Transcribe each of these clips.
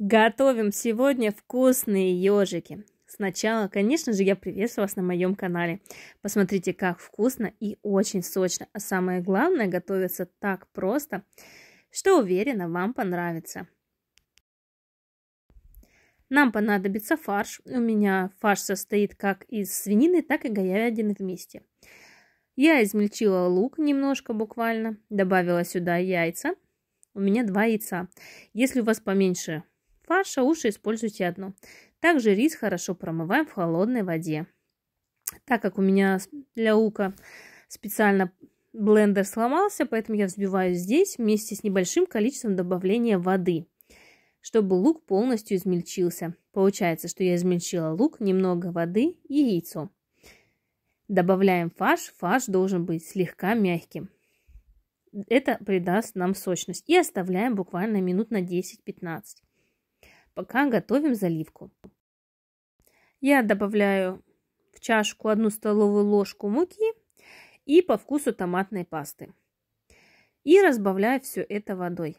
Готовим сегодня вкусные ежики. Сначала, конечно же, я приветствую вас на моем канале. Посмотрите, как вкусно и очень сочно. А самое главное, готовится так просто, что уверена, вам понравится. Нам понадобится фарш. У меня фарш состоит как из свинины, так и говядины вместе. Я измельчила лук немножко буквально, добавила сюда яйца. У меня два яйца. Если у вас поменьше фарша лучше используйте одно. Также рис хорошо промываем в холодной воде. Так как у меня для лука специально блендер сломался, поэтому я взбиваю здесь вместе с небольшим количеством добавления воды, чтобы лук полностью измельчился. Получается, что я измельчила лук, немного воды и яйцо. Добавляем фарш. Фарш должен быть слегка мягким. Это придаст нам сочность. И оставляем буквально минут на 10-15 пока готовим заливку. Я добавляю в чашку одну столовую ложку муки и по вкусу томатной пасты. И разбавляю все это водой.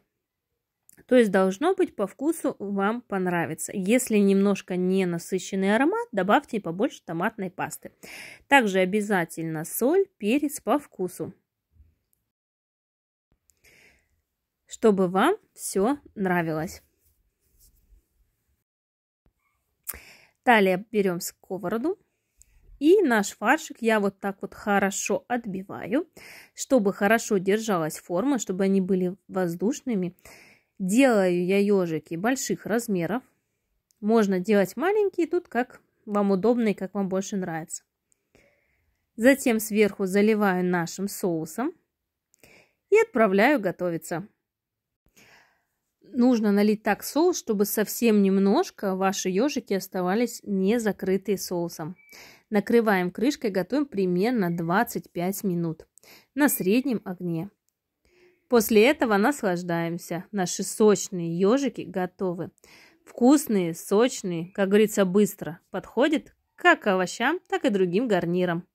То есть должно быть по вкусу вам понравится. Если немножко не насыщенный аромат, добавьте побольше томатной пасты. Также обязательно соль, перец по вкусу. Чтобы вам все нравилось. Далее берем сковороду. И наш фаршик я вот так вот хорошо отбиваю, чтобы хорошо держалась форма, чтобы они были воздушными. Делаю я ежики больших размеров. Можно делать маленькие, тут как вам удобно и как вам больше нравится. Затем сверху заливаю нашим соусом и отправляю готовиться нужно налить так соус, чтобы совсем немножко ваши ежики оставались не закрытые соусом. Накрываем крышкой, готовим примерно 25 минут на среднем огне. После этого наслаждаемся. Наши сочные ежики готовы. Вкусные, сочные, как говорится, быстро. Подходит как овощам, так и другим гарнирам.